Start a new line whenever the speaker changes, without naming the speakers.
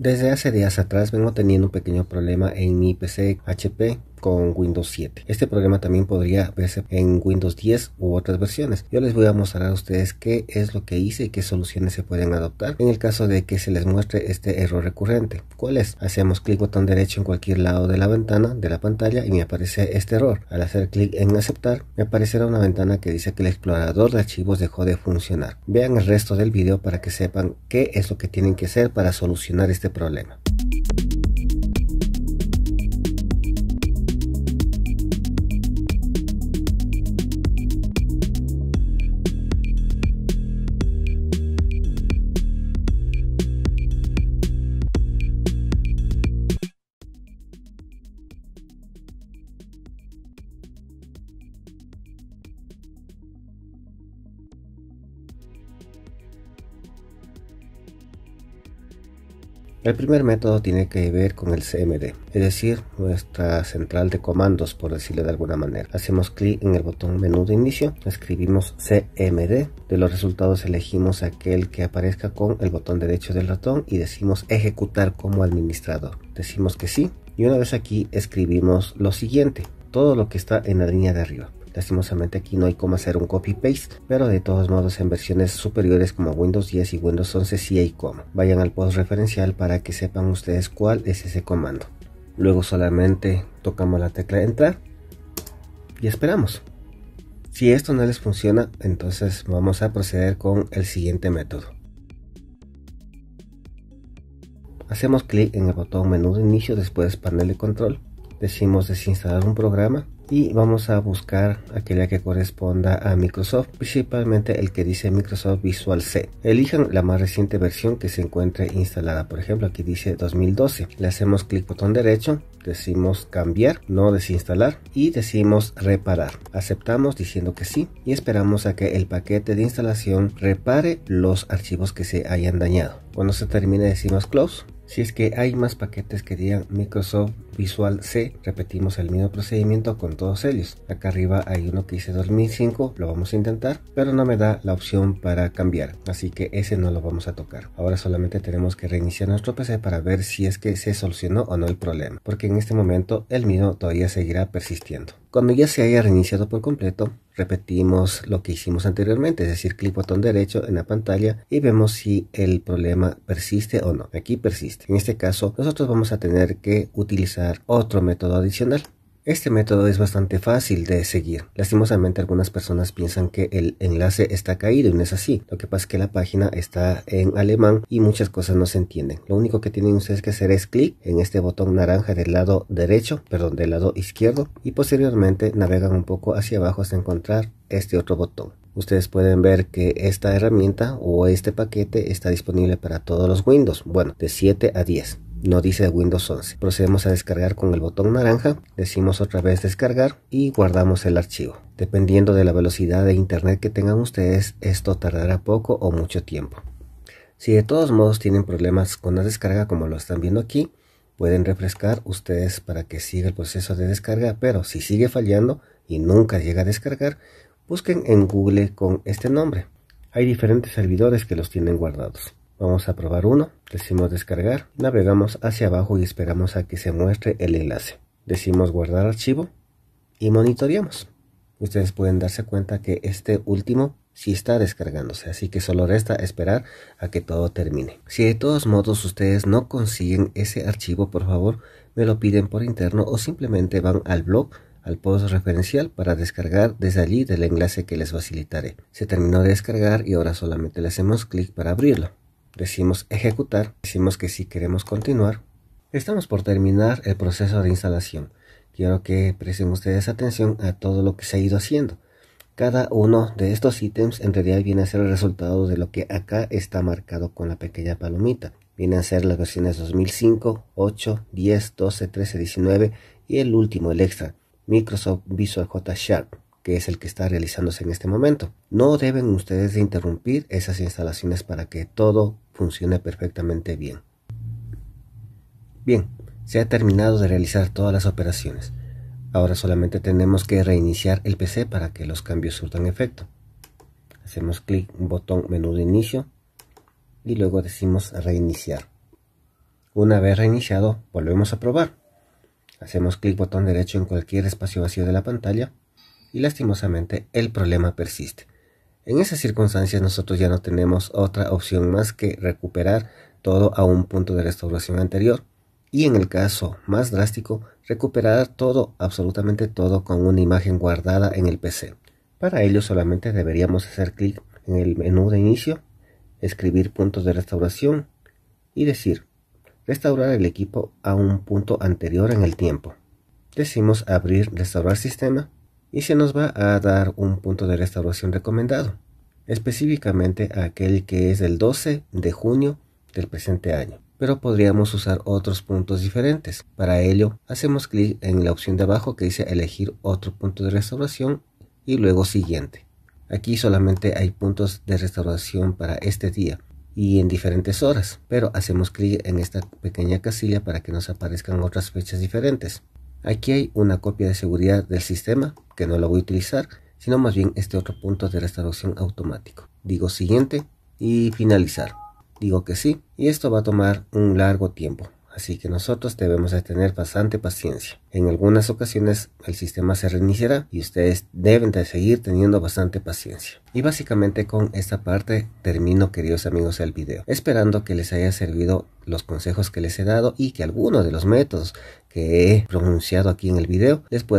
Desde hace días atrás vengo teniendo un pequeño problema en mi PC HP con Windows 7. Este problema también podría verse en Windows 10 u otras versiones. Yo les voy a mostrar a ustedes qué es lo que hice y qué soluciones se pueden adoptar en el caso de que se les muestre este error recurrente. ¿Cuál es? Hacemos clic botón derecho en cualquier lado de la ventana de la pantalla y me aparece este error. Al hacer clic en aceptar me aparecerá una ventana que dice que el explorador de archivos dejó de funcionar. Vean el resto del video para que sepan qué es lo que tienen que hacer para solucionar este problema. El primer método tiene que ver con el CMD, es decir, nuestra central de comandos, por decirlo de alguna manera. Hacemos clic en el botón menú de inicio, escribimos CMD, de los resultados elegimos aquel que aparezca con el botón derecho del ratón y decimos ejecutar como administrador. Decimos que sí y una vez aquí escribimos lo siguiente, todo lo que está en la línea de arriba. Lastimosamente aquí no hay cómo hacer un copy paste, pero de todos modos en versiones superiores como Windows 10 y Windows 11 sí hay cómo. Vayan al post referencial para que sepan ustedes cuál es ese comando. Luego solamente tocamos la tecla entrar y esperamos. Si esto no les funciona, entonces vamos a proceder con el siguiente método. Hacemos clic en el botón menú de inicio, después panel de control. Decimos desinstalar un programa y vamos a buscar aquella que corresponda a Microsoft, principalmente el que dice Microsoft Visual C. Elijan la más reciente versión que se encuentre instalada, por ejemplo aquí dice 2012. Le hacemos clic botón derecho, decimos cambiar, no desinstalar y decimos reparar. Aceptamos diciendo que sí y esperamos a que el paquete de instalación repare los archivos que se hayan dañado. Cuando se termine decimos close si es que hay más paquetes que digan Microsoft Visual C, repetimos el mismo procedimiento con todos ellos. Acá arriba hay uno que dice 2005, lo vamos a intentar, pero no me da la opción para cambiar, así que ese no lo vamos a tocar. Ahora solamente tenemos que reiniciar nuestro PC para ver si es que se solucionó o no el problema, porque en este momento el mío todavía seguirá persistiendo. Cuando ya se haya reiniciado por completo, repetimos lo que hicimos anteriormente, es decir, clic botón derecho en la pantalla y vemos si el problema persiste o no. Aquí persiste. En este caso, nosotros vamos a tener que utilizar otro método adicional. Este método es bastante fácil de seguir. Lastimosamente algunas personas piensan que el enlace está caído y no es así. Lo que pasa es que la página está en alemán y muchas cosas no se entienden. Lo único que tienen ustedes que hacer es clic en este botón naranja del lado derecho, perdón, del lado izquierdo y posteriormente navegan un poco hacia abajo hasta encontrar este otro botón. Ustedes pueden ver que esta herramienta o este paquete está disponible para todos los Windows, bueno, de 7 a 10 no dice Windows 11. Procedemos a descargar con el botón naranja, decimos otra vez descargar y guardamos el archivo. Dependiendo de la velocidad de internet que tengan ustedes, esto tardará poco o mucho tiempo. Si de todos modos tienen problemas con la descarga como lo están viendo aquí, pueden refrescar ustedes para que siga el proceso de descarga, pero si sigue fallando y nunca llega a descargar, busquen en Google con este nombre. Hay diferentes servidores que los tienen guardados. Vamos a probar uno, decimos descargar, navegamos hacia abajo y esperamos a que se muestre el enlace. Decimos guardar archivo y monitoreamos. Ustedes pueden darse cuenta que este último sí está descargándose, así que solo resta esperar a que todo termine. Si de todos modos ustedes no consiguen ese archivo, por favor, me lo piden por interno o simplemente van al blog al post referencial para descargar desde allí del enlace que les facilitaré. Se terminó de descargar y ahora solamente le hacemos clic para abrirlo decimos ejecutar, decimos que si queremos continuar. Estamos por terminar el proceso de instalación. Quiero que presten ustedes atención a todo lo que se ha ido haciendo. Cada uno de estos ítems en realidad viene a ser el resultado de lo que acá está marcado con la pequeña palomita. Vienen a ser las versiones 2005, 8, 10, 12, 13, 19 y el último, el extra, Microsoft Visual J que es el que está realizándose en este momento. No deben ustedes de interrumpir esas instalaciones para que todo funciona perfectamente bien. Bien, se ha terminado de realizar todas las operaciones. Ahora solamente tenemos que reiniciar el PC para que los cambios surtan efecto. Hacemos clic en botón menú de inicio y luego decimos reiniciar. Una vez reiniciado, volvemos a probar. Hacemos clic botón derecho en cualquier espacio vacío de la pantalla y lastimosamente el problema persiste. En esas circunstancias nosotros ya no tenemos otra opción más que recuperar todo a un punto de restauración anterior y en el caso más drástico recuperar todo, absolutamente todo con una imagen guardada en el PC. Para ello solamente deberíamos hacer clic en el menú de inicio, escribir puntos de restauración y decir restaurar el equipo a un punto anterior en el tiempo. Decimos abrir restaurar sistema y se nos va a dar un punto de restauración recomendado, específicamente aquel que es el 12 de junio del presente año, pero podríamos usar otros puntos diferentes. Para ello, hacemos clic en la opción de abajo que dice elegir otro punto de restauración y luego siguiente. Aquí solamente hay puntos de restauración para este día y en diferentes horas, pero hacemos clic en esta pequeña casilla para que nos aparezcan otras fechas diferentes. Aquí hay una copia de seguridad del sistema que no lo voy a utilizar, sino más bien este otro punto de restauración automático. Digo siguiente y finalizar. Digo que sí y esto va a tomar un largo tiempo. Así que nosotros debemos de tener bastante paciencia. En algunas ocasiones el sistema se reiniciará y ustedes deben de seguir teniendo bastante paciencia. Y básicamente con esta parte termino queridos amigos el video. Esperando que les haya servido los consejos que les he dado y que alguno de los métodos he pronunciado aquí en el video. Después